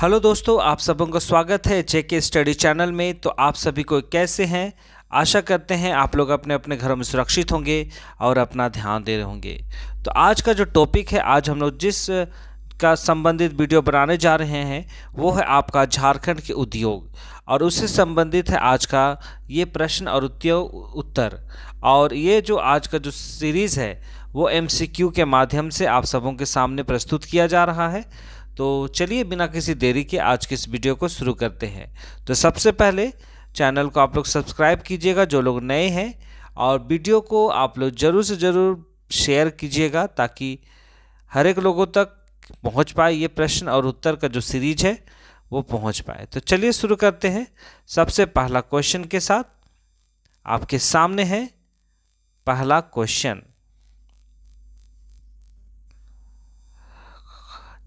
hello दोस्तों आप सबों का स्वागत है जेके स्टडी चैनल में तो आप सभी को कैसे हैं आशा करते हैं आप लोग अपने अपने घरों में सुरक्षित होंगे और अपना ध्यान दे रहे होंगे तो आज का जो टॉपिक है आज हम लोग जिस का संबंधित वीडियो बनाने जा रहे हैं वो है आपका झारखंड के उद्योग और उससे संबंधित है आज का ये प्रश्न और उद्योग उत्तर और ये जो आज का जो सीरीज़ है वो एम के माध्यम से आप सबों के सामने प्रस्तुत किया जा रहा है तो चलिए बिना किसी देरी के आज के इस वीडियो को शुरू करते हैं तो सबसे पहले चैनल को आप लोग सब्सक्राइब कीजिएगा जो लोग नए हैं और वीडियो को आप लोग ज़रूर से ज़रूर शेयर कीजिएगा ताकि हर एक लोगों तक पहुंच पाए ये प्रश्न और उत्तर का जो सीरीज है वो पहुंच पाए तो चलिए शुरू करते हैं सबसे पहला क्वेश्चन के साथ आपके सामने है पहला क्वेश्चन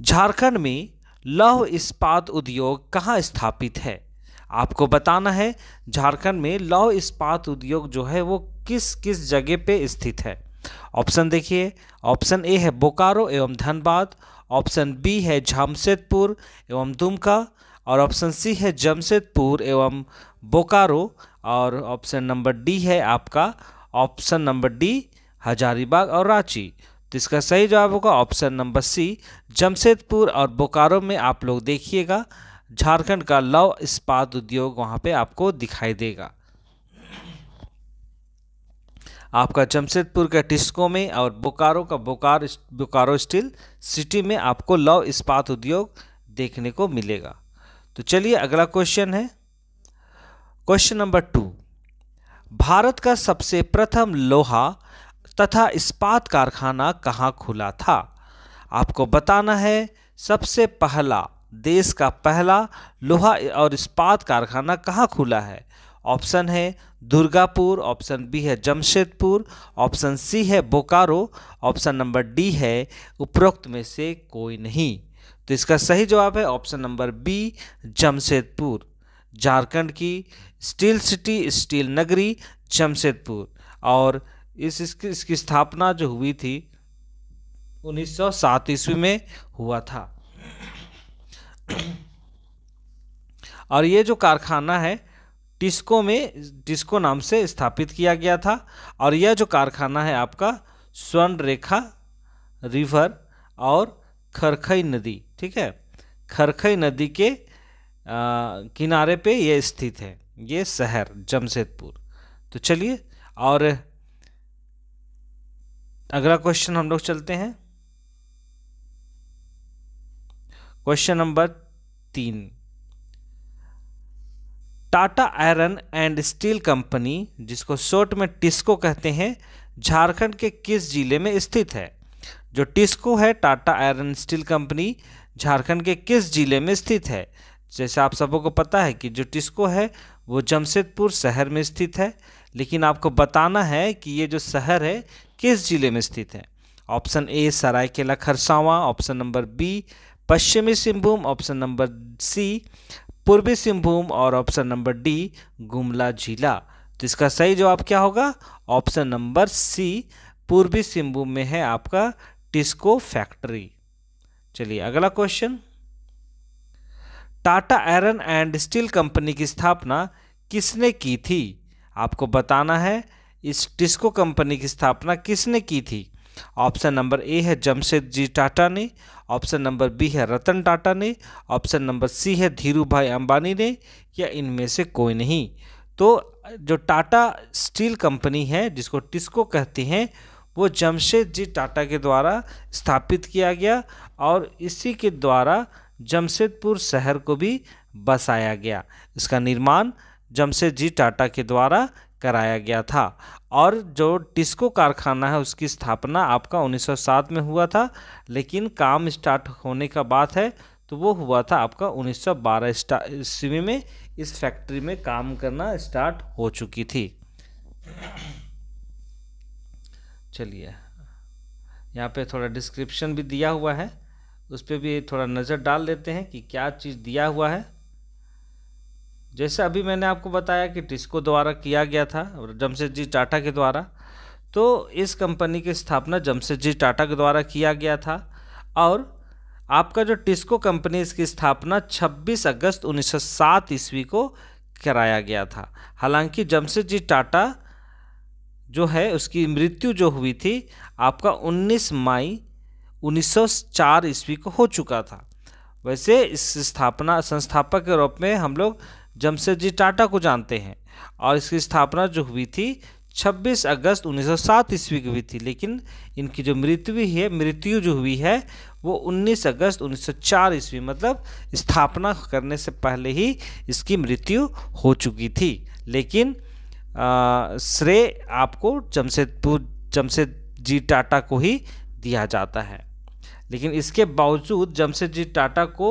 झारखंड में लौह इस्पात उद्योग कहाँ स्थापित है आपको बताना है झारखंड में लौह इस्पात उद्योग जो है वो किस किस जगह पे स्थित है ऑप्शन देखिए ऑप्शन ए है बोकारो एवं धनबाद ऑप्शन बी है जमशेदपुर एवं दुमका और ऑप्शन सी है जमशेदपुर एवं बोकारो और ऑप्शन नंबर डी है आपका ऑप्शन नंबर डी हजारीबाग और रांची तो इसका सही जवाब होगा ऑप्शन नंबर सी जमशेदपुर और बोकारो में आप लोग देखिएगा झारखंड का लव इस्पात उद्योग वहाँ पे आपको दिखाई देगा आपका जमशेदपुर का टिस्को में और बोकारो का बोकार बोकारो स्टील सिटी में आपको लव इस्पात उद्योग देखने को मिलेगा तो चलिए अगला क्वेश्चन है क्वेश्चन नंबर टू भारत का सबसे प्रथम लोहा तथा इस्पात कारखाना कहाँ खुला था आपको बताना है सबसे पहला देश का पहला लोहा और इस्पात कारखाना कहाँ खुला है ऑप्शन है दुर्गापुर ऑप्शन बी है जमशेदपुर ऑप्शन सी है बोकारो ऑप्शन नंबर डी है उपरोक्त में से कोई नहीं तो इसका सही जवाब है option number B Jamshedpur Jharkhand की स्टील सिटी स्टील नगरी जमशेदपुर और इस इसकी इसकी स्थापना जो हुई थी 1907 ईस्वी में हुआ था और ये जो कारखाना है टिस्को में टिस्को नाम से स्थापित किया गया था और यह जो कारखाना है आपका स्वर्ण रेखा रिवर और खरखई नदी ठीक है खरखई नदी के आ, किनारे पे यह स्थित है ये शहर जमशेदपुर तो चलिए और अगला क्वेश्चन हम लोग चलते हैं क्वेश्चन नंबर तीन Tata iron and steel company जिसको शॉर्ट में टिस्को कहते हैं झारखंड के किस जिले में स्थित है जो टिस्को है Tata iron steel company Jharkhand के किस जिले में स्थित है जैसे आप सबों को पता है कि जो टिस्को है वो जमशेदपुर शहर में स्थित है लेकिन आपको बताना है कि ये जो शहर है किस ज़िले में स्थित है option A Seraikela Kharsawan option number B पश्चिमी सिंहभूम ऑप्शन नंबर सी पूर्वी सिंहभूम और ऑप्शन नंबर डी गुमला जिला तो इसका सही जवाब क्या होगा ऑप्शन नंबर सी पूर्वी सिंहभूम में है आपका टिस्को फैक्ट्री चलिए अगला question Tata iron and steel company की स्थापना किसने की थी आपको बताना है इस टिस्को कंपनी की स्थापना किसने की थी ऑप्शन नंबर ए है जमशेद जी टाटा ने ऑप्शन नंबर बी है रतन टाटा ने ऑप्शन नंबर सी है धीरू भाई अंबानी ने या इनमें से कोई नहीं तो जो टाटा स्टील कंपनी है जिसको टिस्को कहते हैं वो जमशेद जी टाटा के द्वारा स्थापित किया गया और इसी के द्वारा जमशेदपुर शहर को भी बसाया गया इसका निर्माण जमशेद जी टाटा के द्वारा कराया गया था और जो टिस्को कारखाना है उसकी स्थापना आपका 1907 में हुआ था लेकिन काम स्टार्ट होने का बात है तो वो हुआ था आपका 1912 ईस्वी में इस फैक्ट्री में काम करना स्टार्ट हो चुकी थी चलिए यहाँ पे थोड़ा डिस्क्रिप्शन भी दिया हुआ है उस पर भी थोड़ा नज़र डाल लेते हैं कि क्या चीज़ दिया हुआ है जैसे अभी मैंने आपको बताया कि टिस्को द्वारा किया गया था जमशेद जी टाटा के द्वारा तो इस कंपनी की स्थापना जमशेद जी टाटा के द्वारा किया गया था और आपका जो टिस्को कंपनी इसकी स्थापना 26 अगस्त 1907 ईस्वी को कराया गया था हालांकि जमशेद जी टाटा जो है उसकी मृत्यु जो हुई थी आपका 19 मई 1904 ईस्वी को हो चुका था वैसे इस स्थापना संस्थापक के रूप में हम लोग जमशेद जी टाटा को जानते हैं और इसकी स्थापना जो हुई थी 26 अगस्त 1907 ईस्वी की हुई थी लेकिन इनकी जो मृत्यु है मृत्यु जो हुई है वो 19 अगस्त 1904 ईस्वी मतलब स्थापना करने से पहले ही इसकी मृत्यु हो चुकी थी लेकिन श्रेय आपको जमशेदपुर जमशेद जी टाटा को ही दिया जाता है लेकिन इसके बावजूद जमशेद जी टाटा को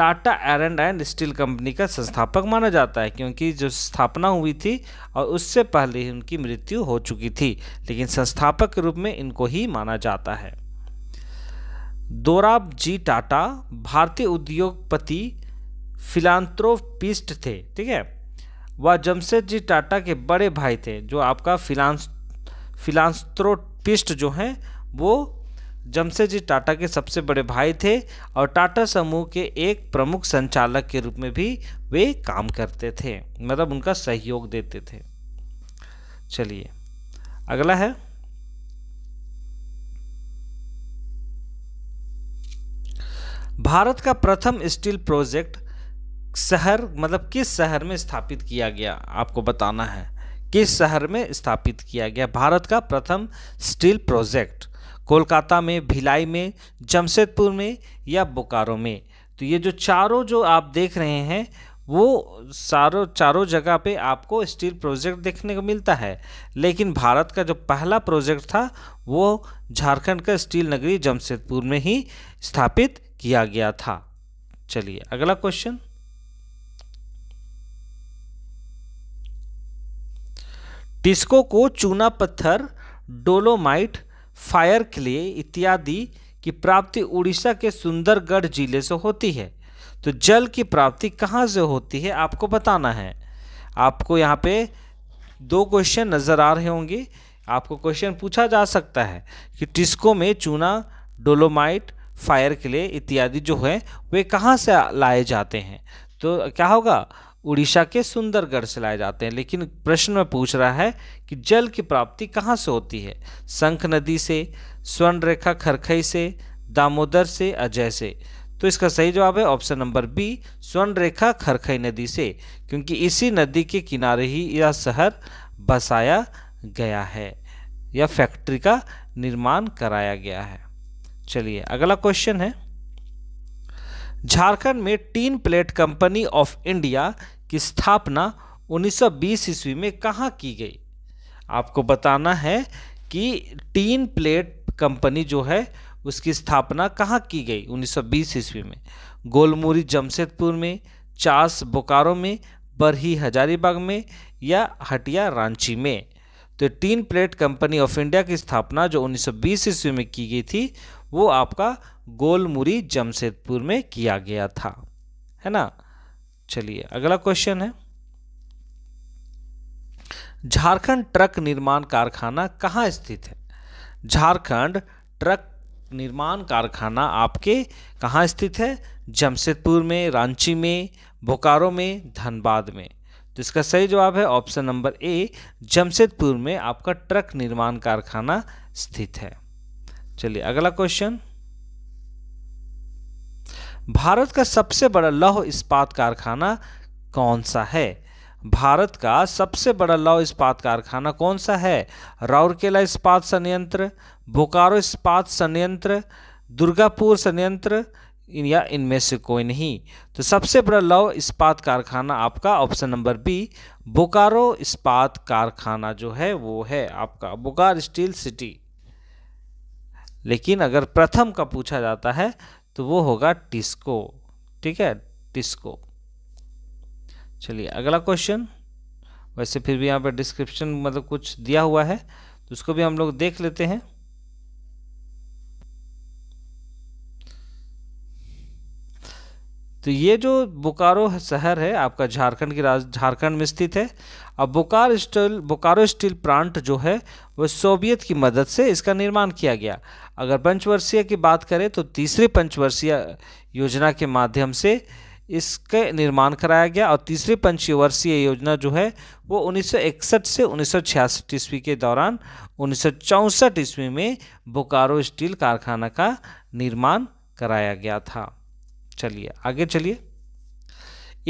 Tata iron and steel company का संस्थापक माना जाता है क्योंकि जो स्थापना हुई थी और उससे पहले ही उनकी मृत्यु हो चुकी थी लेकिन संस्थापक के रूप में इनको ही माना जाता है दोराब जी टाटा भारतीय उद्योगपति फिलान्थ्रोपिस्ट थे ठीक है वह जमशेद जी टाटा के बड़े भाई थे जो आपका फिलान फिलान्थ्रोपिस्ट जो हैं वो जमशेद जी टाटा के सबसे बड़े भाई थे और टाटा समूह के एक प्रमुख संचालक के रूप में भी वे काम करते थे मतलब उनका सहयोग देते थे चलिए अगला है भारत का प्रथम स्टील प्रोजेक्ट शहर मतलब किस शहर में स्थापित किया गया आपको बताना है किस शहर में स्थापित किया गया भारत का प्रथम स्टील प्रोजेक्ट कोलकाता में भिलाई में जमशेदपुर में या बोकारो में तो ये जो चारों जो आप देख रहे हैं वो सारों चारों जगह पे आपको स्टील प्रोजेक्ट देखने को मिलता है लेकिन भारत का जो पहला प्रोजेक्ट था वो झारखंड का स्टील नगरी जमशेदपुर में ही स्थापित किया गया था चलिए अगला क्वेश्चन टिस्को को चूना पत्थर डोलोमाइट फायर क्ले इत्यादि की प्राप्ति उड़ीसा के सुंदरगढ़ जिले से होती है तो जल की प्राप्ति कहाँ से होती है आपको बताना है आपको यहाँ पे दो क्वेश्चन नज़र आ रहे होंगे आपको क्वेश्चन पूछा जा सकता है कि टिस्को में चूना डोलोमाइट फायर क्ले इत्यादि जो है वे कहाँ से लाए जाते हैं तो क्या होगा उड़ीसा के सुंदरगढ़ से लाए जाते हैं लेकिन प्रश्न में पूछ रहा है कि जल की प्राप्ति कहाँ से होती है शंख नदी से स्वर्णरेखा खरखई से दामोदर से अजय से तो इसका सही जवाब है option number B Swarnarekha Kharkai नदी से क्योंकि इसी नदी के किनारे ही यह शहर बसाया गया है या फैक्ट्री का निर्माण कराया गया है चलिए अगला क्वेश्चन है झारखंड में tin plate company of India की स्थापना 1920 ईस्वी में कहाँ की गई आपको बताना है कि टीन प्लेट कंपनी जो है उसकी स्थापना कहाँ की गई 1920 ईस्वी में गोलमुरी जमशेदपुर में चास बोकारो में बरही हजारीबाग में या हटिया रांची में तो tin plate company of India की स्थापना जो 1920 ईस्वी में की गई थी वो आपका गोलमुरी जमशेदपुर में किया गया था है ना चलिए अगला क्वेश्चन है झारखंड ट्रक निर्माण कारखाना कहाँ स्थित है झारखंड ट्रक निर्माण कारखाना आपके कहाँ स्थित है जमशेदपुर में रांची में बोकारो में धनबाद में तो इसका सही जवाब है ऑप्शन नंबर ए जमशेदपुर में आपका ट्रक निर्माण कारखाना स्थित है चलिए अगला क्वेश्चन भारत का सबसे बड़ा लौह इस्पात कारखाना कौन सा है भारत का सबसे बड़ा लौह इस्पात कारखाना कौन सा है राउरकेला इस्पात संयंत्र बोकारो इस्पात संयंत्र दुर्गापुर संयंत्र इन या इनमें से कोई नहीं तो सबसे बड़ा लौह इस्पात कारखाना आपका ऑप्शन नंबर बी बोकारो इस्पात कारखाना जो है वो है आपका बोकार स्टील सिटी लेकिन अगर प्रथम का पूछा जाता है तो वो होगा टिस्को ठीक है टिस्को चलिए अगला क्वेश्चन वैसे फिर भी यहाँ पर डिस्क्रिप्शन मतलब कुछ दिया हुआ है तो उसको भी हम लोग देख लेते हैं तो ये जो बोकारो शहर है आपका झारखंड की राज झारखंड में स्थित है अब Bokaro steel Bokaro steel plant जो है वह सोवियत की मदद से इसका निर्माण किया गया अगर पंचवर्षीय की बात करें तो तीसरी पंचवर्षीय योजना के माध्यम से इसके निर्माण कराया गया और तीसरी पंचवर्षीय योजना जो है वो 1961 से 1966 ईस्वी के दौरान उन्नीस ईस्वी में बोकारो स्टील कारखाना का निर्माण कराया गया था चलिए आगे चलिए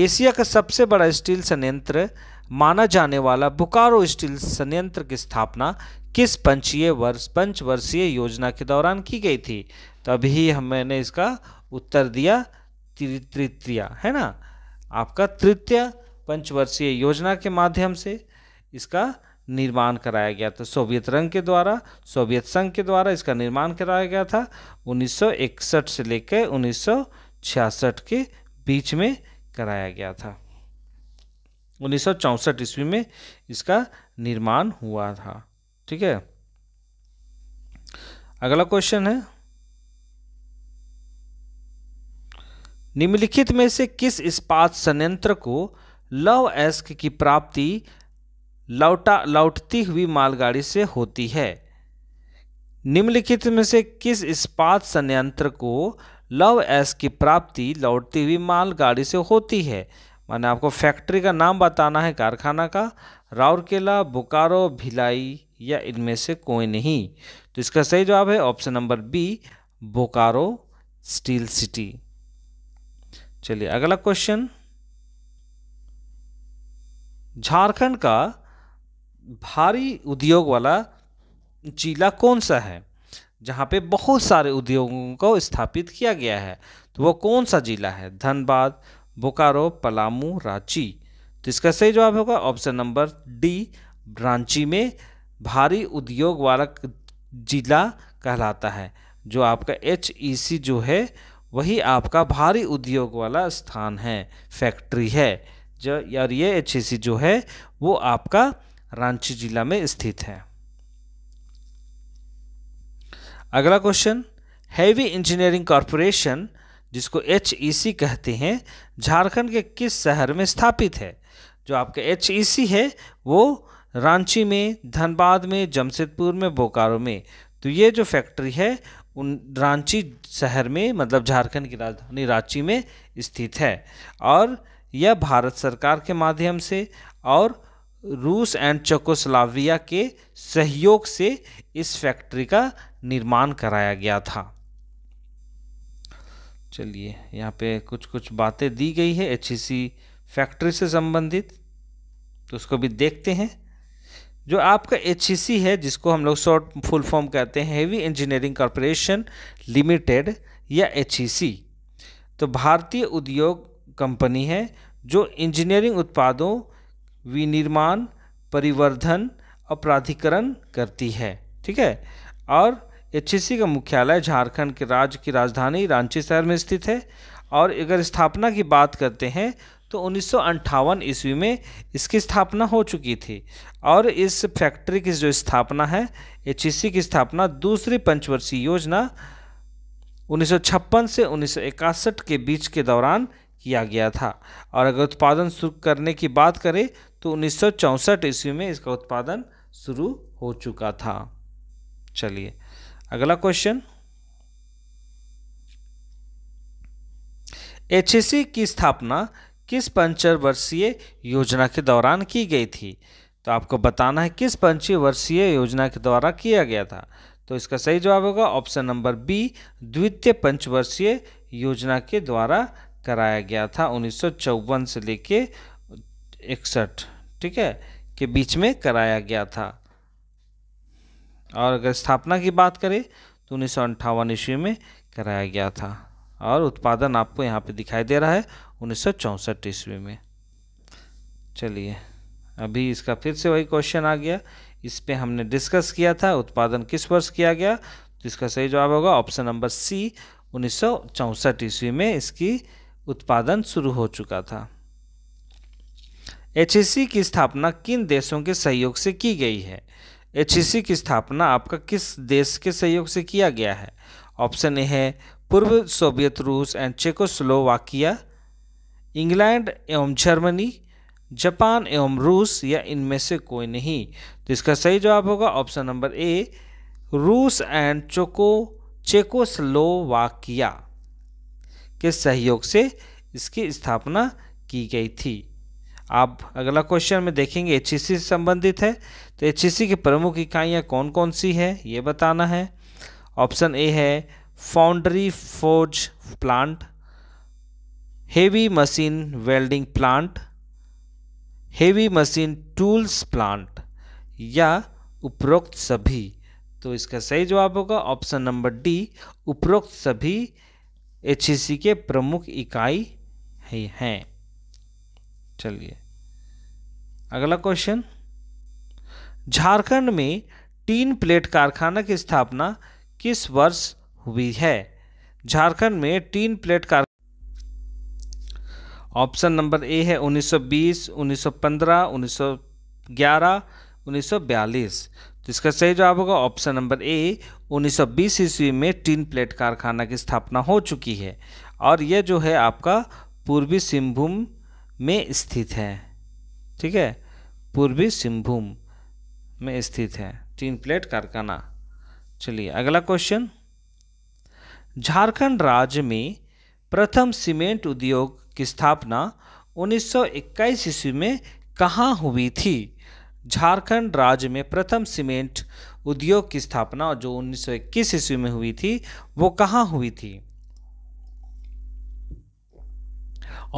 एशिया का सबसे बड़ा स्टील संयंत्र माना जाने वाला बुकारो स्टील संयंत्र की स्थापना किस पंचीय वर्ष पंचवर्षीय योजना के दौरान की गई थी तभी तो हम मैंने इसका उत्तर दिया तृतीय है ना आपका तृतीय पंचवर्षीय योजना के माध्यम से इसका निर्माण कराया गया था सोवियत रंग के द्वारा सोवियत संघ के द्वारा इसका निर्माण कराया गया था 1961 से लेकर 1900 छियासठ के बीच में कराया गया था उन्नीस सौ ईस्वी में इसका निर्माण हुआ था ठीक है अगला क्वेश्चन है निम्नलिखित में से किस इस्पात संयंत्र को लव एस्क की प्राप्ति लौटा लौटती हुई मालगाड़ी से होती है निम्नलिखित में से किस इस्पात संयंत्र को लव एस की प्राप्ति लौटती हुई मालगाड़ी से होती है मैंने आपको फैक्ट्री का नाम बताना है कारखाना का राउरकेला बोकारो भिलाई या इनमें से कोई नहीं तो इसका सही जवाब है option number B Bokaro steel city चलिए अगला क्वेश्चन झारखंड का भारी उद्योग वाला जिला कौन सा है जहाँ पे बहुत सारे उद्योगों को स्थापित किया गया है तो वो कौन सा ज़िला है धनबाद बोकारो पलामू रांची तो इसका सही जवाब होगा ऑप्शन नंबर डी रांची में भारी उद्योग वाला जिला कहलाता है जो आपका एच e जो है वही आपका भारी उद्योग वाला स्थान है फैक्ट्री है जो यार ये एच e जो है वो आपका रांची जिला में स्थित है अगला क्वेश्चन हैवी इंजीनियरिंग कॉरपोरेशन जिसको एच e कहते हैं झारखंड के किस शहर में स्थापित है जो आपका एच e है वो रांची में धनबाद में जमशेदपुर में बोकारो में तो ये जो फैक्ट्री है उन रांची शहर में मतलब झारखंड की राजधानी रांची में स्थित है और यह भारत सरकार के माध्यम से और रूस एंड चकोस्लाविया के सहयोग से इस फैक्ट्री का निर्माण कराया गया था चलिए यहाँ पे कुछ कुछ बातें दी गई है एच फैक्ट्री से संबंधित तो उसको भी देखते हैं जो आपका एच e है जिसको हम लोग शॉर्ट फुल फॉर्म कहते हैं हेवी इंजीनियरिंग कॉरपोरेशन लिमिटेड या एच e तो भारतीय उद्योग कंपनी है जो इंजीनियरिंग उत्पादों विनिर्माण परिवर्धन और प्राधिकरण करती है ठीक है और एच का मुख्यालय झारखंड के राज्य की राजधानी रांची शहर में स्थित है और अगर स्थापना की बात करते हैं तो उन्नीस ईस्वी में इसकी स्थापना हो चुकी थी और इस फैक्ट्री की जो स्थापना है एच की स्थापना दूसरी पंचवर्षीय योजना 1956 से उन्नीस के बीच के दौरान किया गया था और अगर उत्पादन शुरू करने की बात करें तो उन्नीस ईस्वी में इसका उत्पादन शुरू हो चुका था चलिए अगला क्वेश्चन एच e की स्थापना किस पंचवर्षीय योजना के दौरान की गई थी तो आपको बताना है किस पंचवर्षीय योजना के द्वारा किया गया था तो इसका सही जवाब होगा ऑप्शन नंबर बी द्वितीय पंचवर्षीय योजना के द्वारा कराया गया था उन्नीस से लेके इकसठ ठीक है के बीच में कराया गया था और अगर स्थापना की बात करें तो उन्नीस ईस्वी में कराया गया था और उत्पादन आपको यहाँ पे दिखाई दे रहा है उन्नीस ईस्वी में चलिए अभी इसका फिर से वही क्वेश्चन आ गया इस पर हमने डिस्कस किया था उत्पादन किस वर्ष किया गया तो इसका सही जवाब होगा ऑप्शन नंबर सी उन्नीस ईस्वी में इसकी उत्पादन शुरू हो चुका था एच e की स्थापना किन देशों के सहयोग से की गई है एच की स्थापना आपका किस देश के सहयोग से किया गया है ऑप्शन ए है पूर्व सोवियत रूस एंड चेकोस्लोवाकिया इंग्लैंड एवं जर्मनी जापान एवं रूस या इनमें से कोई नहीं तो इसका सही जवाब होगा ऑप्शन नंबर ए रूस एंड चोको चेकोस्लोवाकिया के सहयोग से इसकी स्थापना की गई थी आप अगला क्वेश्चन में देखेंगे एच e से संबंधित है तो एच e की प्रमुख इकाइयाँ कौन कौन सी है ये बताना है ऑप्शन ए है foundry forge plant heavy machine welding plant heavy machine tools plant या उपरोक्त सभी तो इसका सही जवाब होगा ऑप्शन नंबर डी उपरोक्त सभी एच e के प्रमुख इकाई हैं चलिए अगला क्वेश्चन झारखंड में टीन प्लेट कारखाना की स्थापना किस वर्ष हुई है झारखंड में टीन प्लेट कार ऑप्शन नंबर ए है 1920, 1915, 1911, 1942 तो इसका सही जवाब होगा ऑप्शन नंबर ए 1920 ईस्वी में टीन प्लेट कारखाना की स्थापना हो चुकी है और यह जो है आपका पूर्वी सिंहभूम में स्थित है ठीक है पूर्वी सिंहभूम में स्थित है तीन प्लेट कारखाना चलिए अगला क्वेश्चन झारखंड राज्य में प्रथम सीमेंट उद्योग की स्थापना 1921 ईस्वी में कहाँ हुई थी झारखंड राज्य में प्रथम सीमेंट उद्योग की स्थापना जो 1921 ईस्वी में हुई थी वो कहाँ हुई थी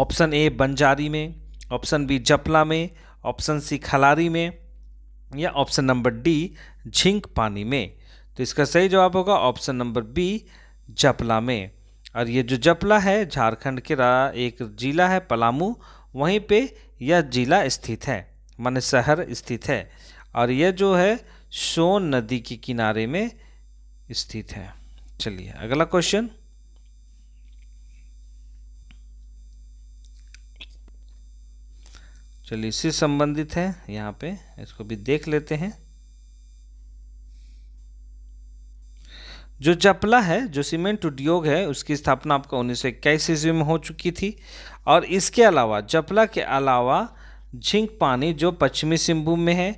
ऑप्शन ए बंजारी में ऑप्शन बी जपला में ऑप्शन सी खलारी में या ऑप्शन नंबर डी झिंक पानी में तो इसका सही जवाब होगा ऑप्शन नंबर बी जपला में और ये जो जपला है झारखंड के रा एक जिला है पलामू वहीं पे यह जिला स्थित है मान शहर स्थित है और यह जो है सोन नदी के किनारे में स्थित है चलिए अगला क्वेश्चन चलिए इससे संबंधित है यहाँ पे इसको भी देख लेते हैं जो चपला है जो सीमेंट उद्योग है उसकी स्थापना आपका उन्नीस सौ इक्कीस ईस्वी में हो चुकी थी और इसके अलावा चपला के अलावा झिंक पानी जो पश्चिमी सिंहभूम में है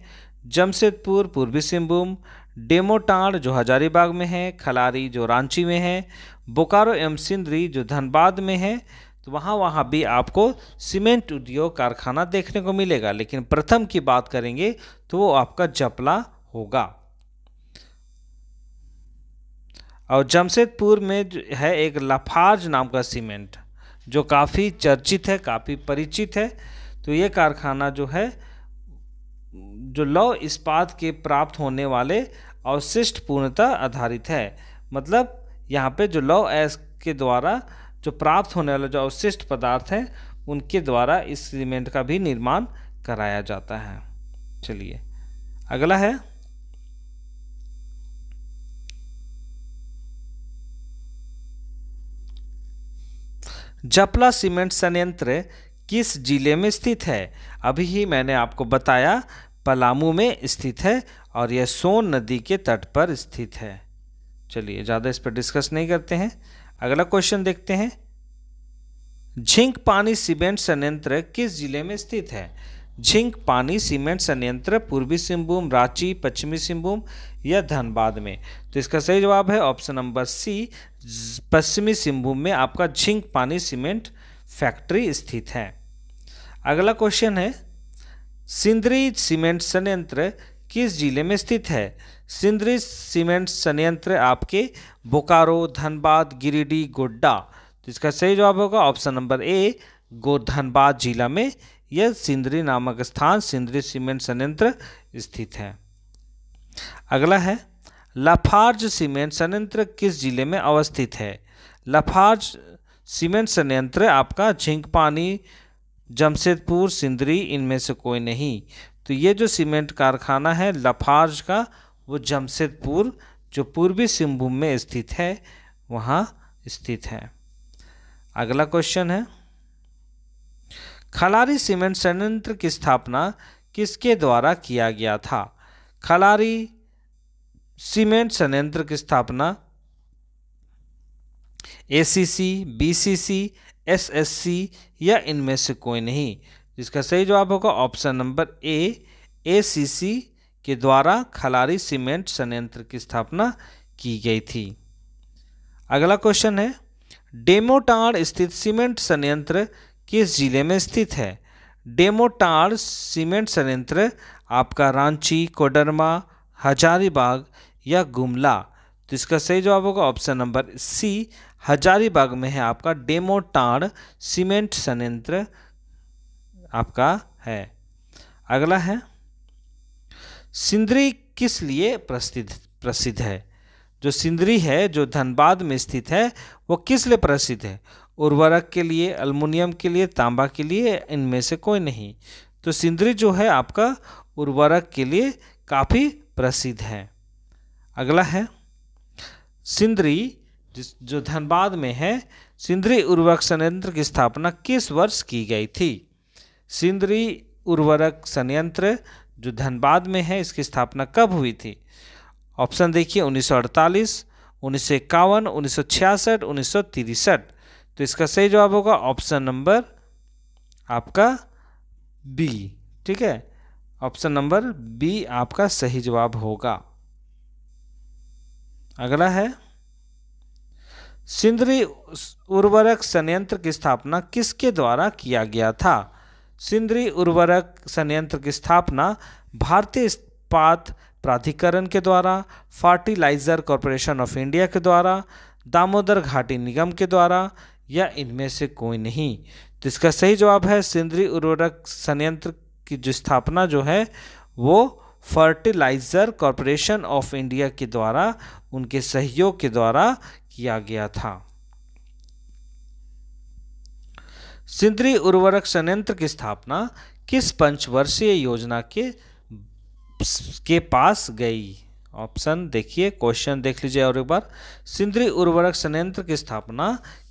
जमशेदपुर पूर्वी सिंहभूम डेमोटाड़ जो हजारीबाग में है खलारी जो रांची में है बोकारो एवं सिंदरी जो धनबाद में है तो वहाँ वहाँ भी आपको सीमेंट उद्योग कारखाना देखने को मिलेगा लेकिन प्रथम की बात करेंगे तो वो आपका जपला होगा और जमशेदपुर में है एक लफार्ज नाम का सीमेंट जो काफ़ी चर्चित है काफ़ी परिचित है तो ये कारखाना जो है जो लौ इस्पात के प्राप्त होने वाले अवशिष्ट पूर्णता आधारित है मतलब यहाँ पे जो लौ एस के द्वारा जो प्राप्त होने वाला जो अवशिष्ट पदार्थ है उनके द्वारा इस सीमेंट का भी निर्माण कराया जाता है चलिए अगला है जपला सीमेंट संयंत्र किस जिले में स्थित है अभी ही मैंने आपको बताया पलामू में स्थित है और यह सोन नदी के तट पर स्थित है चलिए ज़्यादा इस पर डिस्कस नहीं करते हैं अगला क्वेश्चन देखते हैं झिंक पानी सीमेंट संयंत्र किस जिले में स्थित है झिंक पानी सीमेंट संयंत्र पूर्वी सिंहभूम रांची पश्चिमी सिंहभूम या धनबाद में तो इसका सही जवाब है ऑप्शन नंबर सी पश्चिमी सिंहभूम में आपका झिंक पानी सीमेंट फैक्ट्री स्थित है अगला क्वेश्चन है सिंदरी सीमेंट संयंत्र किस जिले में स्थित है सिंदरी सीमेंट संयंत्र आपके बोकारो धनबाद गिरिडीह गोड्डा तो इसका सही जवाब होगा ऑप्शन नंबर ए गो धनबाद जिला में यह सिंदरी नामक स्थान सिंदरी सीमेंट संयंत्र स्थित है अगला है लफार्ज सीमेंट संयंत्र किस जिले में अवस्थित है लफार्ज सीमेंट संयंत्र आपका झिंकपानी जमशेदपुर सिंदरी इनमें से कोई नहीं तो ये जो सीमेंट कारखाना है लफार्ज का वो जमशेदपुर जो पूर्वी सिंहभूम में स्थित है वहाँ स्थित है अगला क्वेश्चन है खलारी सीमेंट संयंत्र की स्थापना किसके द्वारा किया गया था खलारी सीमेंट संयंत्र की स्थापना एसीसी, बीसीसी, एसएससी या इनमें से कोई नहीं जिसका सही जवाब होगा ऑप्शन नंबर ए एसीसी के द्वारा खलारी सीमेंट संयंत्र की स्थापना की गई थी अगला क्वेश्चन है डेमोटाड़ स्थित सीमेंट संयंत्र किस जिले में स्थित है डेमोटाड़ सीमेंट संयंत्र आपका रांची कोडरमा हजारीबाग या गुमला तो इसका सही जवाब होगा ऑप्शन नंबर सी हजारीबाग में है आपका डेमोटाड़ सीमेंट संयंत्र आपका है अगला है सिंदरी किस लिए प्रसिद्ध प्रसिद्ध है जो सिंदरी है जो धनबाद में स्थित है वो किस लिए प्रसिद्ध है उर्वरक के लिए अल्मोनियम के लिए तांबा के लिए इनमें से कोई नहीं तो सिंदरी जो है आपका उर्वरक के लिए काफ़ी प्रसिद्ध है अगला है सिंदरी जिस जो धनबाद में है सिंदरी उर्वरक संयंत्र की स्थापना किस वर्ष की गई थी सिंदरी उर्वरक संयंत्र जो धनबाद में है इसकी स्थापना कब हुई थी ऑप्शन देखिए उन्नीस सौ अड़तालीस उन्नीस सौ इक्यावन उन्नीस सौ छियासठ उन्नीस सौ तिरसठ तो इसका सही जवाब होगा ऑप्शन नंबर आपका बी ठीक है ऑप्शन नंबर बी आपका सही जवाब होगा अगला है सिंदरी उर्वरक संयंत्र की स्थापना किसके द्वारा किया गया था सिंदरी उर्वरक संयंत्र की स्थापना भारतीय इस्पात प्राधिकरण के द्वारा फर्टिलाइजर कॉरपोरेशन ऑफ इंडिया के द्वारा दामोदर घाटी निगम के द्वारा या इनमें से कोई नहीं तो इसका सही जवाब है सिंदरी उर्वरक संयंत्र की जो स्थापना जो है वो फर्टिलाइजर कॉरपोरेशन ऑफ इंडिया के द्वारा उनके सहयोग के द्वारा किया गया था सिंद्री उर्वरक संयंत्र की स्थापना किस पंचवर्षीय योजना के के पास गई ऑप्शन देखिए क्वेश्चन देख लीजिए और एक बार सिंद्री उर्वरक संयंत्र की स्थापना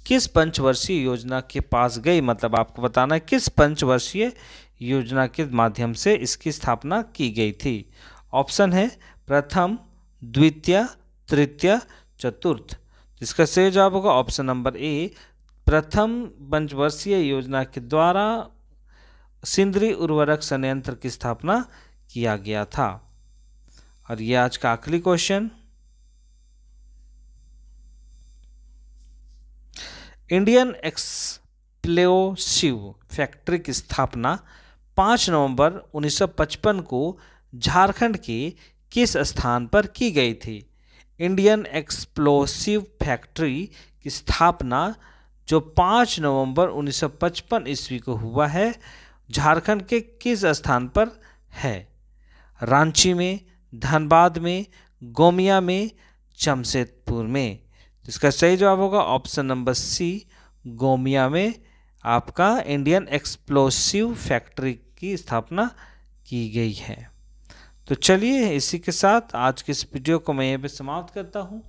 किस पंचवर्षीय योजना के पास गई मतलब आपको बताना है किस पंचवर्षीय योजना के माध्यम से इसकी स्थापना की गई थी ऑप्शन है प्रथम द्वितीय तृतीय चतुर्थ इसका सही जवाब होगा ऑप्शन नंबर ए प्रथम पंचवर्षीय योजना के द्वारा सिंदरी उर्वरक संयंत्र की स्थापना किया गया था और यह आज का आखिरी क्वेश्चन इंडियन एक्सप्लोसिव फैक्ट्री की स्थापना 5 नवंबर 1955 को झारखंड के किस स्थान पर की गई थी इंडियन एक्सप्लोसिव फैक्ट्री की स्थापना जो 5 नवंबर 1955 ईस्वी को हुआ है झारखंड के किस स्थान पर है रांची में धनबाद में गोमिया में जमशेदपुर में इसका सही जवाब होगा ऑप्शन नंबर सी गोमिया में आपका इंडियन एक्सप्लोसिव फैक्ट्री की स्थापना की गई है तो चलिए इसी के साथ आज के इस वीडियो को मैं यहाँ पर समाप्त करता हूँ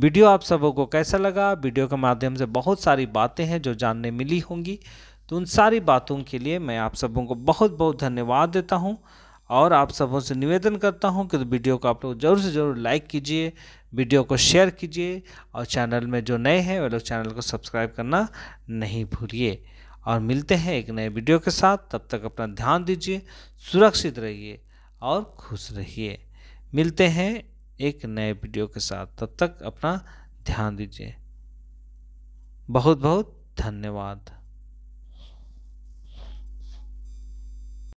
वीडियो आप सबों को कैसा लगा वीडियो के माध्यम से बहुत सारी बातें हैं जो जानने मिली होंगी तो उन सारी बातों के लिए मैं आप सबों को बहुत बहुत धन्यवाद देता हूँ और आप सबों से निवेदन करता हूँ कि तो वीडियो को आप लोग ज़रूर से ज़रूर लाइक कीजिए वीडियो को शेयर कीजिए और चैनल में जो नए हैं वे लोग चैनल को सब्सक्राइब करना नहीं भूलिए और मिलते हैं एक नए वीडियो के साथ तब तक अपना ध्यान दीजिए सुरक्षित रहिए और खुश रहिए मिलते हैं एक नए वीडियो के साथ तब तक अपना ध्यान दीजिए बहुत बहुत धन्यवाद